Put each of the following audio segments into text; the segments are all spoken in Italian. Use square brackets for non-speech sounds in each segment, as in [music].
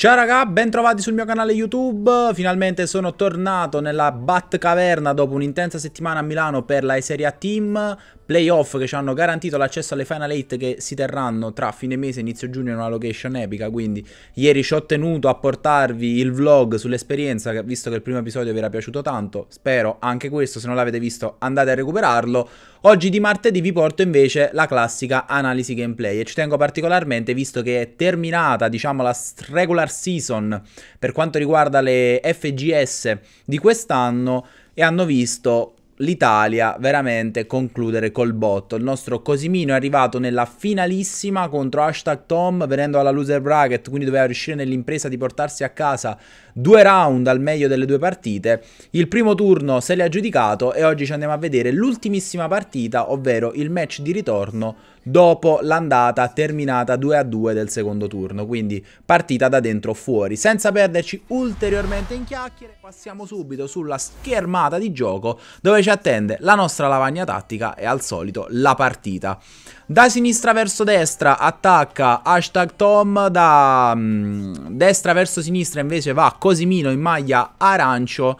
Ciao raga, bentrovati sul mio canale YouTube, finalmente sono tornato nella Batcaverna dopo un'intensa settimana a Milano per la Serie A Team, playoff che ci hanno garantito l'accesso alle Final 8 che si terranno tra fine mese e inizio giugno in una location epica, quindi ieri ci ho tenuto a portarvi il vlog sull'esperienza, visto che il primo episodio vi era piaciuto tanto, spero anche questo, se non l'avete visto andate a recuperarlo. Oggi di martedì vi porto invece la classica analisi gameplay e ci tengo particolarmente visto che è terminata diciamo la regular season per quanto riguarda le FGS di quest'anno e hanno visto l'Italia veramente concludere col botto. Il nostro Cosimino è arrivato nella finalissima contro Hashtag Tom venendo alla loser bracket, quindi doveva riuscire nell'impresa di portarsi a casa due round al meglio delle due partite. Il primo turno se l'è aggiudicato e oggi ci andiamo a vedere l'ultimissima partita, ovvero il match di ritorno dopo l'andata terminata 2 a 2 del secondo turno, quindi partita da dentro fuori. Senza perderci ulteriormente in chiacchiere, passiamo subito sulla schermata di gioco dove ci attende la nostra lavagna tattica e al solito la partita. Da sinistra verso destra attacca hashtag Tom, da mh, mm, destra verso sinistra invece va Cosimino in maglia arancio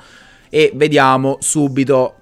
e vediamo subito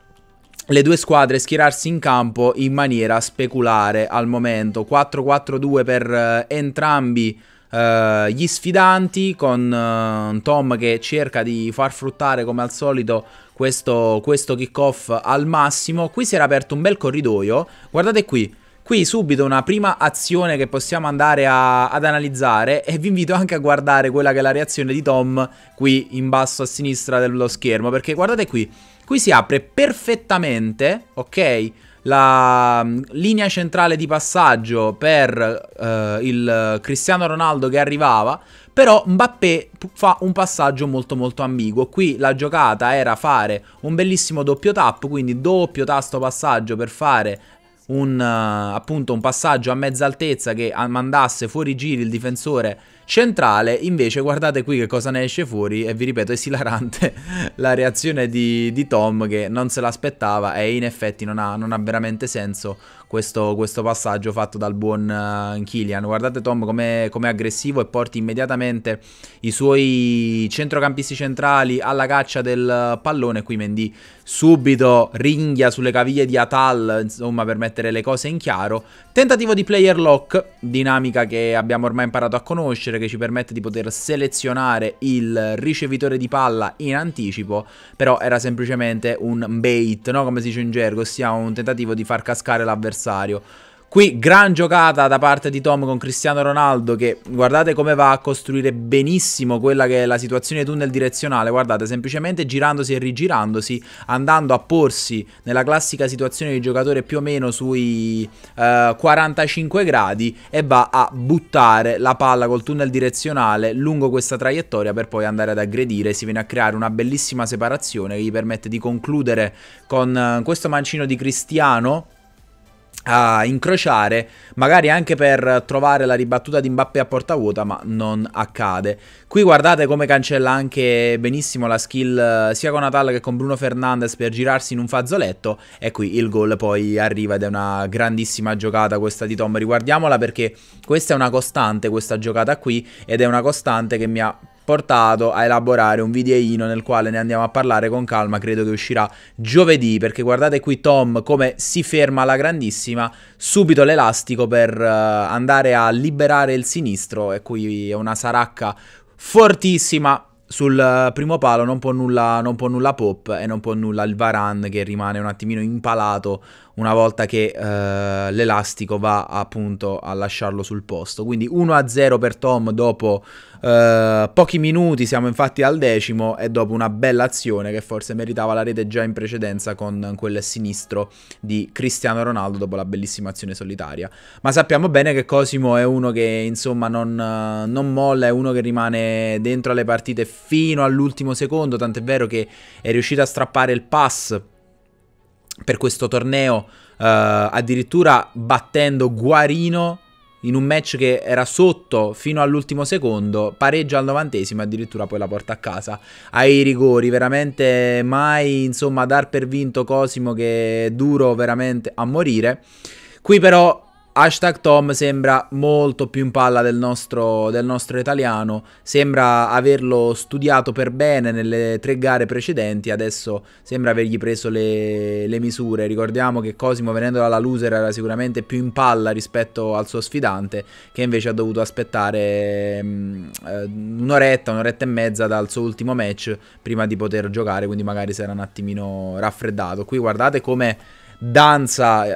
le due squadre schierarsi in campo in maniera speculare al momento. 4-4-2 per eh, entrambi Uh, gli sfidanti con uh, Tom che cerca di far fruttare come al solito questo, questo kickoff al massimo. Qui si era aperto un bel corridoio, guardate qui. Qui subito una prima azione che possiamo andare a, ad analizzare e vi invito anche a guardare quella che è la reazione di Tom qui in basso a sinistra dello schermo perché guardate qui Qui si apre perfettamente, ok? La mm, linea centrale di passaggio per eh, il Cristiano Ronaldo che arrivava, però Mbappé fa un passaggio molto molto ambiguo. Qui la giocata era fare un bellissimo doppio tap, quindi doppio tasto passaggio per fare un, uh, appunto, un passaggio a mezza altezza che mandasse fuori giri il difensore Centrale, invece, guardate qui che cosa ne esce fuori e vi ripeto, è esilarante [laughs] la reazione di, di Tom che non se l'aspettava e in effetti non ha, non ha veramente senso questo, questo passaggio fatto dal buon eh, Killian. Guardate Tom come è aggressivo e porti immediatamente i suoi centrocampisti centrali alla caccia del pallone. Qui Mendy subito ringhia sulle caviglie di Atal, insomma, per mettere le cose in chiaro. Tentativo di player lock, dinamica che abbiamo ormai imparato a conoscere, che ci permette di poter selezionare il ricevitore di palla in anticipo, però era semplicemente un bait, no? come si dice in gergo, ossia un tentativo di far cascare l'avversario avversario. Qui gran giocata da parte di Tom con Cristiano Ronaldo che guardate come va a costruire benissimo quella che è la situazione tunnel direzionale, guardate semplicemente girandosi e rigirandosi, andando a porsi nella classica situazione di giocatore più o meno sui eh, 45 gradi e va a buttare la palla col tunnel direzionale lungo questa traiettoria per poi andare ad aggredire, si viene a creare una bellissima separazione che gli permette di concludere con eh, questo mancino di Cristiano a incrociare, magari anche per trovare la ribattuta di Mbappé a porta vuota, ma non accade. Qui guardate come cancella anche benissimo la skill eh, sia con Natal che con Bruno Fernandes per girarsi in un fazzoletto e qui il gol poi arriva ed è una grandissima giocata questa di Tom, riguardiamola perché questa è una costante questa giocata qui ed è una costante che mi ha portato a elaborare un videino nel quale ne andiamo a parlare con calma, credo che uscirà giovedì, perché guardate qui Tom come si ferma alla grandissima, subito l'elastico per eh, andare a liberare il sinistro e qui è una saracca fortissima sul eh, primo palo non può, nulla, non può nulla Pop e non può nulla il Varan che rimane un attimino impalato una volta che eh, l'elastico va appunto a lasciarlo sul posto. Quindi 1-0 per Tom dopo eh, pochi minuti, siamo infatti al decimo e dopo una bella azione che forse meritava la rete già in precedenza con quel sinistro di Cristiano Ronaldo dopo la bellissima azione solitaria. Ma sappiamo bene che Cosimo è uno che insomma non, non molla, è uno che rimane dentro alle partite fino all'ultimo secondo, tant'è vero che è riuscito a strappare il pass per questo torneo uh, addirittura battendo Guarino in un match che era sotto fino all'ultimo secondo, pareggia al novantesimo e addirittura poi la porta a casa ai rigori, veramente mai insomma dar per vinto Cosimo che è duro veramente a morire. Qui però Hashtag Tom sembra molto più in palla del nostro, del nostro, italiano, sembra averlo studiato per bene nelle tre gare precedenti, adesso sembra avergli preso le, le misure. Ricordiamo che Cosimo venendo dalla loser era sicuramente più in palla rispetto al suo sfidante, che invece ha dovuto aspettare um, un'oretta, un'oretta e mezza dal suo ultimo match prima di poter giocare, quindi magari si era un attimino raffreddato. Qui guardate come danza eh,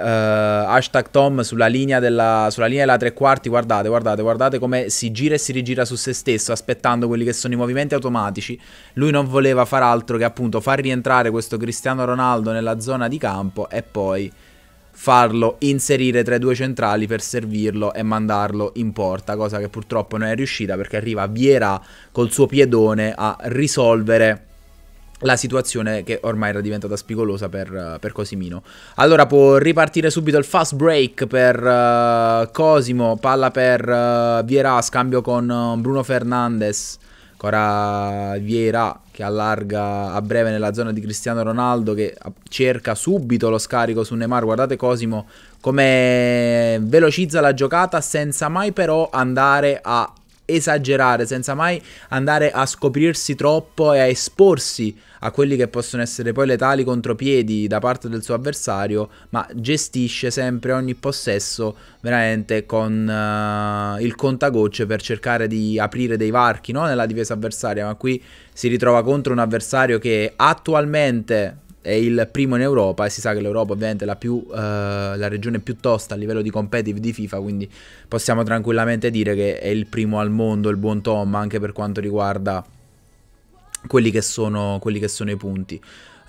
hashtag Tom sulla linea, della, sulla linea della tre quarti. Guardate, guardate, guardate come si gira e si rigira su se stesso, aspettando quelli che sono i movimenti automatici. Lui non voleva far altro che appunto far rientrare questo Cristiano Ronaldo nella zona di campo e poi farlo inserire tra i due centrali per servirlo e mandarlo in porta, cosa che purtroppo non è riuscita perché arriva Viera col suo piedone a risolvere la situazione che ormai era diventata spigolosa per, per, Cosimino. Allora può ripartire subito il fast break per uh, Cosimo, palla per uh, eh, Vierà, scambio con uh, Bruno Fernandes, ancora Vierà che allarga a breve nella zona di Cristiano Ronaldo che cerca subito lo scarico su Neymar, guardate Cosimo come velocizza la giocata senza mai però andare a esagerare, senza mai andare a scoprirsi troppo e a esporsi a quelli che possono essere poi letali contropiedi da parte del suo avversario, ma gestisce sempre ogni possesso veramente con uh, il contagocce per cercare di aprire dei varchi no? nella difesa avversaria, ma qui si ritrova contro un avversario che attualmente è il primo in Europa e si sa che l'Europa ovviamente è la, più, uh, la regione più tosta a livello di competitive di FIFA, quindi possiamo tranquillamente dire che è il primo al mondo il buon Tom anche per quanto riguarda quelli che sono, quelli che sono i punti.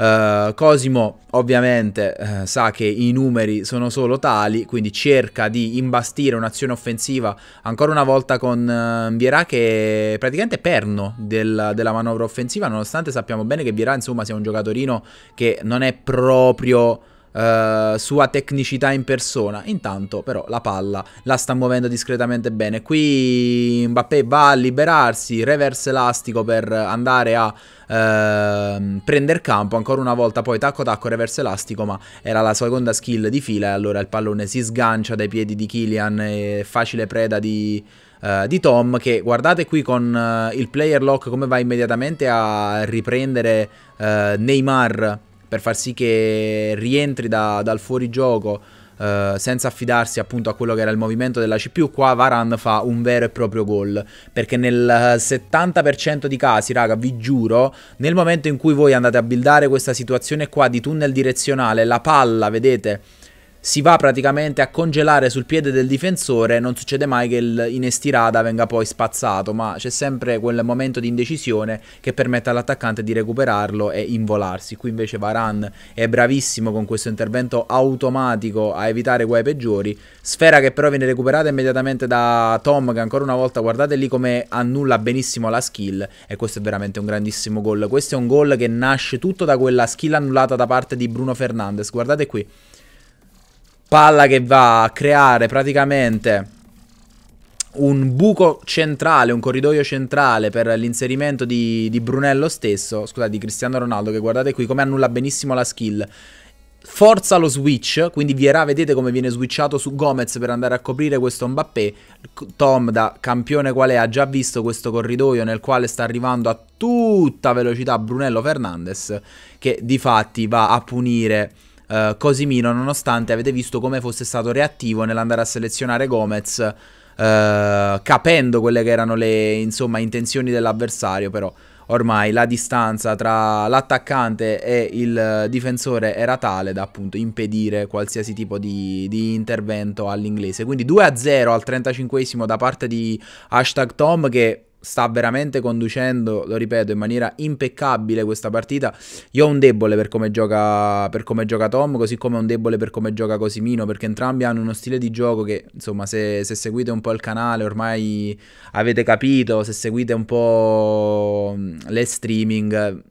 Eh, Cosimo ovviamente uh, sa che i numeri sono solo tali, quindi cerca di imbastire un'azione offensiva ancora una volta con uh, eh, Vierà che è praticamente perno del, della manovra offensiva, nonostante sappiamo bene che Vierà insomma sia un giocatorino che non è proprio eh, sua tecnicità in persona. Intanto però la palla la sta muovendo discretamente bene. Qui Mbappé va a liberarsi, reverse elastico per andare a eh, prendere campo. Ancora una volta poi tacco tacco reverse elastico, ma era la seconda skill di fila e allora il pallone si sgancia dai piedi di Killian, e facile preda di... Uh, di Tom che guardate qui con uh, il player lock come va immediatamente a riprendere uh, Neymar per far sì che rientri da, dal fuorigioco eh, senza affidarsi appunto a quello che era il movimento della CPU, qua Varan fa un vero e proprio gol, perché nel 70% eh, di casi, raga, vi giuro, nel momento in cui voi andate a buildare questa situazione qua di tunnel direzionale, la palla, vedete, si va praticamente a congelare sul piede del difensore, non succede mai che il inestirada venga poi spazzato, ma c'è sempre quel momento di indecisione che permette all'attaccante di recuperarlo e involarsi. Qui invece Varan è bravissimo con questo intervento automatico a evitare guai peggiori, sfera che però viene recuperata immediatamente da Tom che ancora una volta guardate lì come annulla benissimo la skill e questo è veramente un grandissimo gol. Questo è un gol che nasce tutto da quella skill annullata da parte di Bruno Fernandes, guardate qui. Palla che va a creare praticamente un buco centrale, un corridoio centrale per l'inserimento di, di, Brunello stesso, scusate, di Cristiano Ronaldo, che guardate qui come annulla benissimo la skill. Forza lo switch, quindi Vierà vedete come viene switchato su Gomez per andare a coprire questo Mbappé. Tom da campione quale è ha già visto questo corridoio nel quale sta arrivando a tutta velocità Brunello Fernandes che di fatti va a punire eh, Cosimino, nonostante avete visto come fosse stato reattivo nell'andare a selezionare Gomez, uh, capendo quelle che erano le insomma, intenzioni dell'avversario, però ormai la distanza tra l'attaccante e il difensore era tale da appunto impedire qualsiasi tipo di, di intervento all'inglese. Quindi 2-0 al 35 esimo da parte di hashtag Tom che sta veramente conducendo, lo ripeto, in maniera impeccabile questa partita. Io ho un debole per come gioca, per come gioca Tom, così come ho un debole per come gioca Cosimino, perché entrambi hanno uno stile di gioco che, insomma, se, se seguite un po' il canale ormai avete capito, se seguite un po' le streaming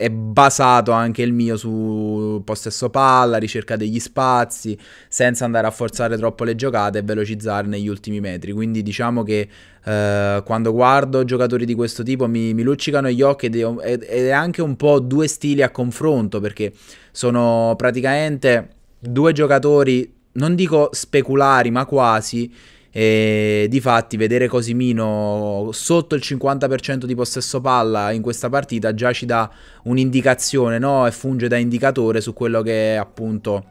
è basato anche il mio su possesso palla, ricerca degli spazi, senza andare a forzare troppo le giocate e velocizzare negli ultimi metri. Quindi diciamo che eh, quando guardo giocatori di questo tipo mi, mi luccicano gli occhi ed è, ed è anche un po' due stili a confronto perché sono praticamente due giocatori, non dico speculari, ma quasi e difatti vedere Cosimino sotto il 50% di possesso palla in questa partita già ci dà un'indicazione no? e funge da indicatore su quello che è appunto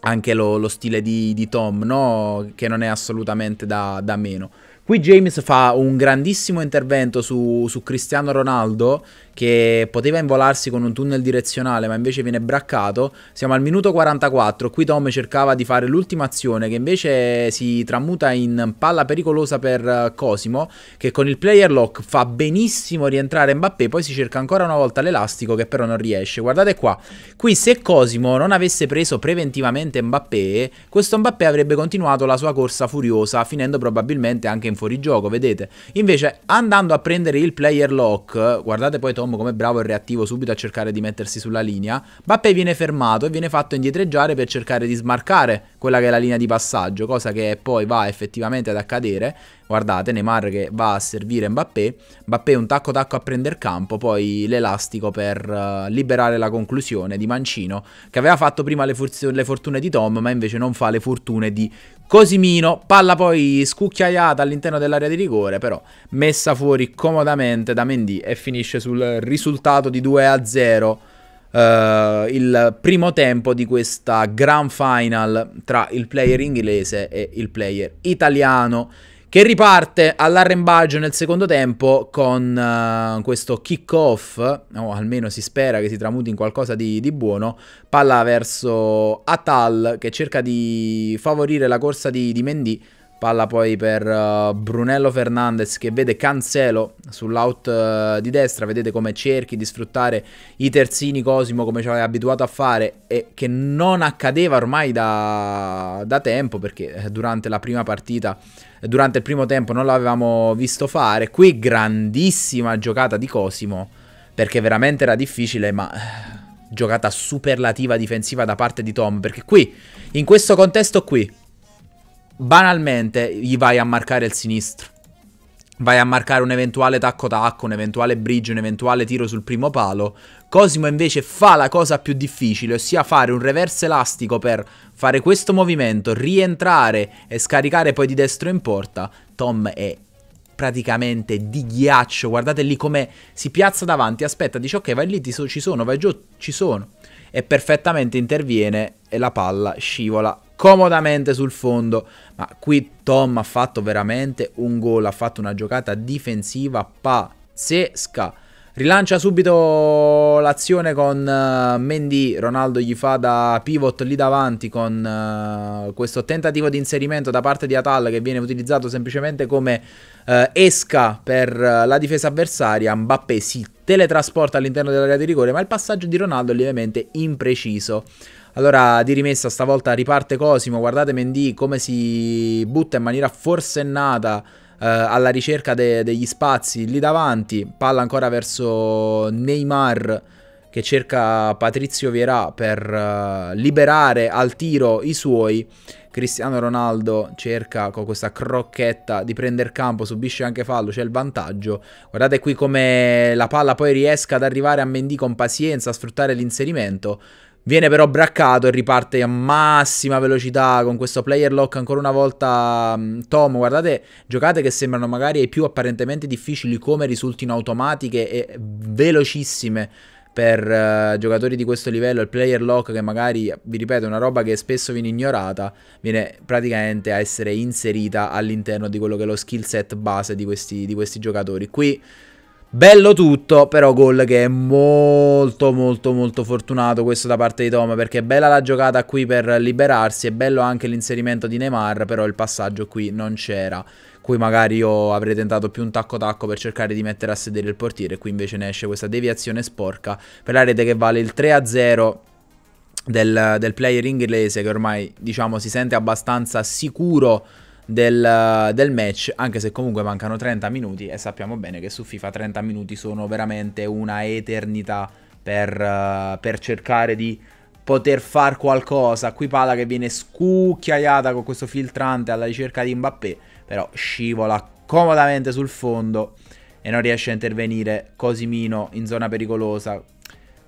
anche lo, lo stile di, di Tom, no? che non è assolutamente da, da meno. Qui James fa un grandissimo intervento su, su Cristiano Ronaldo che poteva involarsi con un tunnel direzionale ma invece viene braccato. Siamo al minuto 44, qui Tom cercava di fare l'ultima azione che invece si tramuta in palla pericolosa per eh, Cosimo che con il player lock fa benissimo rientrare Mbappé, poi si cerca ancora una volta l'elastico che però non riesce. Guardate qua, qui se Cosimo non avesse preso preventivamente Mbappé, questo Mbappé avrebbe continuato la sua corsa furiosa finendo probabilmente anche in fuorigioco, vedete? Invece andando a prendere il player lock, guardate poi Tom Tom come bravo è reattivo subito a cercare di mettersi sulla linea, Mbappé viene fermato e viene fatto indietreggiare per cercare di smarcare quella che è la linea di passaggio, cosa che poi va effettivamente ad accadere. Guardate, Neymar che va a servire Mbappé, Mbappé un tacco tacco a prendere campo, poi l'elastico per uh, liberare la conclusione di Mancino, che aveva fatto prima le, le fortune di Tom, ma invece non fa le fortune di Cosimino, palla poi scucchiaiata all'interno dell'area di rigore, però messa fuori comodamente da Mendy e finisce sul risultato di 2 a 0. Uh, eh, il primo tempo di questa grand final tra il player inglese e il player italiano che riparte all'arrembaggio nel secondo tempo con uh, questo kick-off, o almeno si spera che si tramuti in qualcosa di, di, buono, palla verso Atal che cerca di favorire la corsa di, di Mendy, Palla poi per uh, Brunello Fernandez che vede Cancelo sull'out uh, di destra, vedete come cerchi di sfruttare i terzini Cosimo come ci aveva abituato a fare e che non accadeva ormai da, da tempo perché eh, durante la prima partita, durante il primo tempo non l'avevamo visto fare. Qui grandissima giocata di Cosimo perché veramente era difficile ma giocata superlativa difensiva da parte di Tom perché qui, in questo contesto qui banalmente gli vai a marcare il sinistro. Vai a marcare un eventuale tacco tacco, un eventuale bridge, un eventuale tiro sul primo palo. Cosimo invece fa la cosa più difficile, ossia fare un reverse elastico per fare questo movimento, rientrare e scaricare poi di destro in porta. Tom è praticamente di ghiaccio, guardate lì come si piazza davanti, aspetta, dice ok vai lì, so, ci sono, vai giù, ci sono. E perfettamente interviene e la palla scivola comodamente sul fondo. Ma qui Tom ha fatto veramente un gol, ha fatto una giocata difensiva pazzesca. Rilancia subito l'azione con uh, Mendy, Ronaldo gli fa da pivot lì davanti con uh, questo tentativo di inserimento da parte di Atal che viene utilizzato semplicemente come uh, esca per la difesa avversaria, Mbappé si teletrasporta all'interno dell'area di rigore ma il passaggio di Ronaldo è lievemente impreciso. Allora, di rimessa stavolta riparte Cosimo, guardate Mendy come si butta in maniera forsennata eh, alla ricerca de degli spazi lì davanti, palla ancora verso Neymar che cerca Patrizio Vierà per eh, liberare al tiro i suoi. Cristiano Ronaldo cerca con questa crocchetta di prendere campo, subisce anche fallo, c'è il vantaggio. Guardate qui come la palla poi riesca ad arrivare a Mendy con pazienza, a sfruttare l'inserimento. Viene però braccato e riparte a massima velocità con questo player lock ancora una volta mm, Tom. Guardate, giocate che sembrano magari i più apparentemente difficili come risultino automatiche e velocissime per uh, giocatori di questo livello. Il player lock che magari, vi ripeto, è una roba che spesso viene ignorata, viene praticamente a essere inserita all'interno di quello che è lo skill set base di questi, di questi giocatori. Qui Bello tutto, però gol che è molto molto molto fortunato questo da parte di Tom perché è bella la giocata qui per liberarsi, è bello anche l'inserimento di Neymar, però il passaggio qui non c'era. Qui magari io avrei tentato più un tacco tacco per cercare di mettere a sedere il portiere, qui invece ne esce questa deviazione sporca per la rete che vale il 3-0. Del, del player inglese che ormai diciamo si sente abbastanza sicuro del, del, match, anche se comunque mancano 30 minuti e sappiamo bene che su FIFA 30 minuti sono veramente una eternità per, uh, per cercare di poter far qualcosa. Qui palla che viene scucchiaiata con questo filtrante alla ricerca di Mbappé, però scivola comodamente sul fondo e non riesce a intervenire Cosimino in zona pericolosa.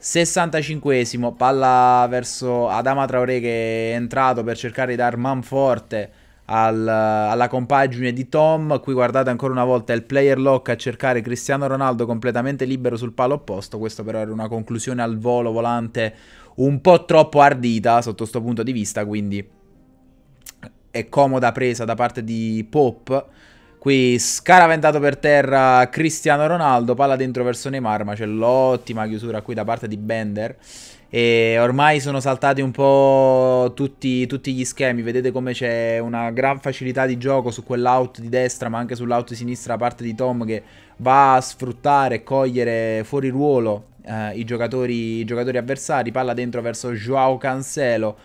65esimo, palla verso Adama Traoré che è entrato per cercare di dar man forte al, alla compagine di Tom. Qui guardate ancora una volta il player lock a cercare Cristiano Ronaldo completamente libero sul palo opposto. Questo però era una conclusione al volo volante un po' troppo ardita sotto questo punto di vista, quindi è comoda presa da parte di Pop. Qui scaraventato per terra Cristiano Ronaldo, palla dentro verso Neymar, ma c'è l'ottima chiusura qui da parte di Bender e ormai sono saltati un po' tutti, tutti gli schemi. Vedete come c'è una gran facilità di gioco su quell'out di destra, ma anche sull'out di sinistra da parte di Tom che va a sfruttare e cogliere fuori ruolo eh, i, giocatori, i giocatori avversari. Palla dentro verso Joao Cancelo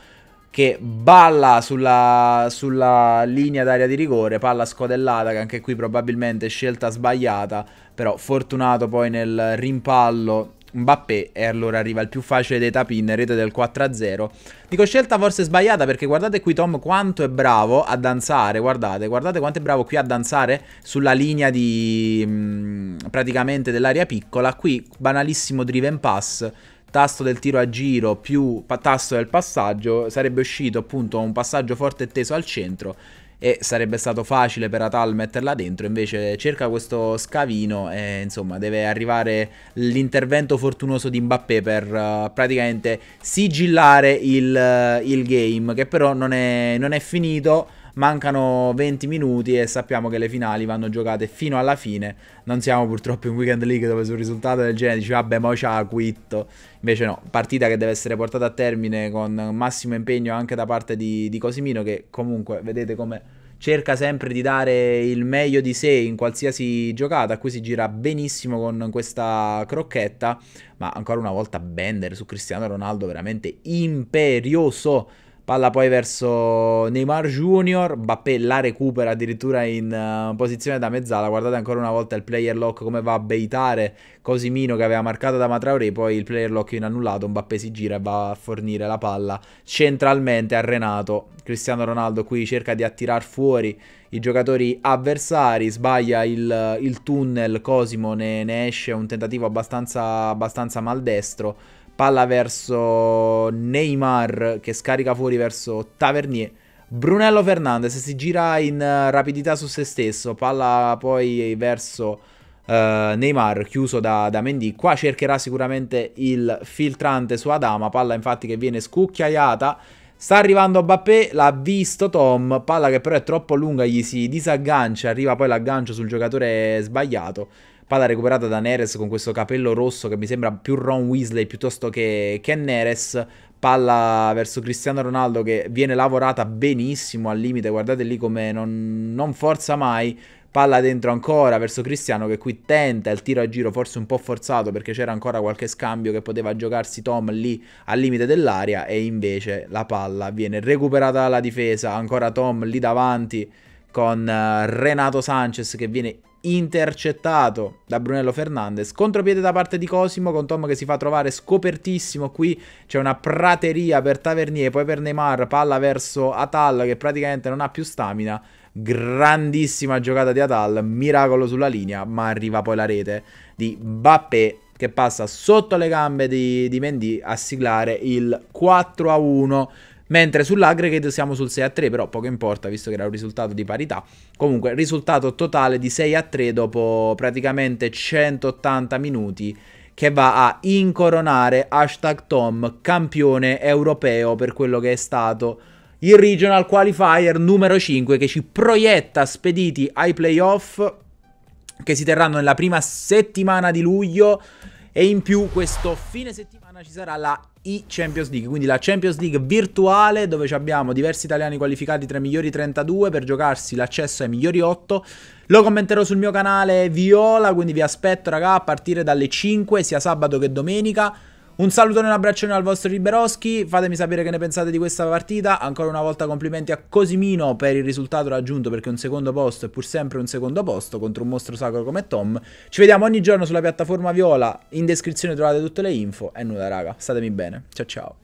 che balla sulla, sulla, linea d'aria di rigore, palla scodellata, che anche qui probabilmente scelta sbagliata, però fortunato poi nel rimpallo Mbappé e allora arriva il più facile dei tapin, rete del 4-0. Dico scelta forse sbagliata perché guardate qui Tom quanto è bravo a danzare, guardate, guardate quanto è bravo qui a danzare sulla linea di mh, praticamente dell'area piccola, qui banalissimo driven pass tasto del tiro a giro più tasto del passaggio sarebbe uscito appunto un passaggio forte e teso al centro e sarebbe stato facile per Atal metterla dentro, invece cerca questo scavino e insomma deve arrivare l'intervento fortunoso di Mbappé per uh, praticamente sigillare il, uh, il, game che però non è, non è finito mancano 20 minuti e sappiamo che le finali vanno giocate fino alla fine. Non siamo purtroppo in weekend league dove sul risultato del genere dici vabbè mo c'ha quitto. Invece no, partita che deve essere portata a termine con massimo impegno anche da parte di, di Cosimino che comunque vedete come cerca sempre di dare il meglio di sé in qualsiasi giocata, a cui si gira benissimo con questa crocchetta, ma ancora una volta Bender su Cristiano Ronaldo veramente imperioso Palla poi verso Neymar Junior, Mbappé la recupera addirittura in uh, posizione da mezzala, guardate ancora una volta il player lock come va a beitare Cosimino che aveva marcato da Matraoré, poi il player lock in annullato, Mbappé si gira e va a fornire la palla centralmente a Renato. Cristiano Ronaldo qui cerca di attirar fuori i giocatori avversari, sbaglia il, il tunnel, Cosimo ne, ne, esce un tentativo abbastanza, abbastanza maldestro palla verso Neymar che scarica fuori verso Tavernier. Brunello Fernandez si gira in eh, rapidità su se stesso, palla poi verso uh, Neymar chiuso da, da Mendy. Qua cercherà sicuramente il filtrante su Adama, palla infatti che viene scucchiaiata. Sta arrivando Bappé, l'ha visto Tom, palla che però è troppo lunga, gli si disaggancia, arriva poi l'aggancio sul giocatore sbagliato. Palla recuperata da Neres con questo capello rosso che mi sembra più Ron Weasley piuttosto che, che Neres. Palla verso Cristiano Ronaldo che viene lavorata benissimo al limite, guardate lì come non, non forza mai palla dentro ancora verso Cristiano che qui tenta il tiro a giro forse un po' forzato perché c'era ancora qualche scambio che poteva giocarsi Tom lì al limite dell'area e invece la palla viene recuperata dalla difesa, ancora Tom lì davanti con eh, Renato Sanchez che viene intercettato da Brunello Fernandez. Contropiede da parte di Cosimo con Tom che si fa trovare scopertissimo. Qui c'è una prateria per Tavernier, poi per Neymar, palla verso Atal che praticamente non ha più stamina. Grandissima giocata di Atal, miracolo sulla linea, ma arriva poi la rete di Bappé che passa sotto le gambe di, di Mendy a siglare il 4 a 1 mentre sull'aggregate siamo sul 6 a 3, però poco importa visto che era un risultato di parità. Comunque risultato totale di 6 a 3 dopo praticamente 180 minuti che va a incoronare hashtag Tom campione europeo per quello che è stato il regional qualifier numero 5 che ci proietta spediti ai playoff che si terranno nella prima settimana di luglio e in più questo fine settimana ci sarà la e-Champions League, quindi la Champions League virtuale dove abbiamo diversi italiani qualificati tra i migliori 32 per giocarsi l'accesso ai migliori 8. Lo commenterò sul mio canale Viola, quindi vi aspetto raga a partire dalle 5 sia sabato che domenica. Un saluto e un abbraccione al vostro Liberoschi, fatemi sapere che ne pensate di questa partita, ancora una volta complimenti a Cosimino per il risultato raggiunto perché un secondo posto è pur sempre un secondo posto contro un mostro sacro come Tom. Ci vediamo ogni giorno sulla piattaforma Viola, in descrizione trovate tutte le info e nulla raga, statemi bene, ciao ciao.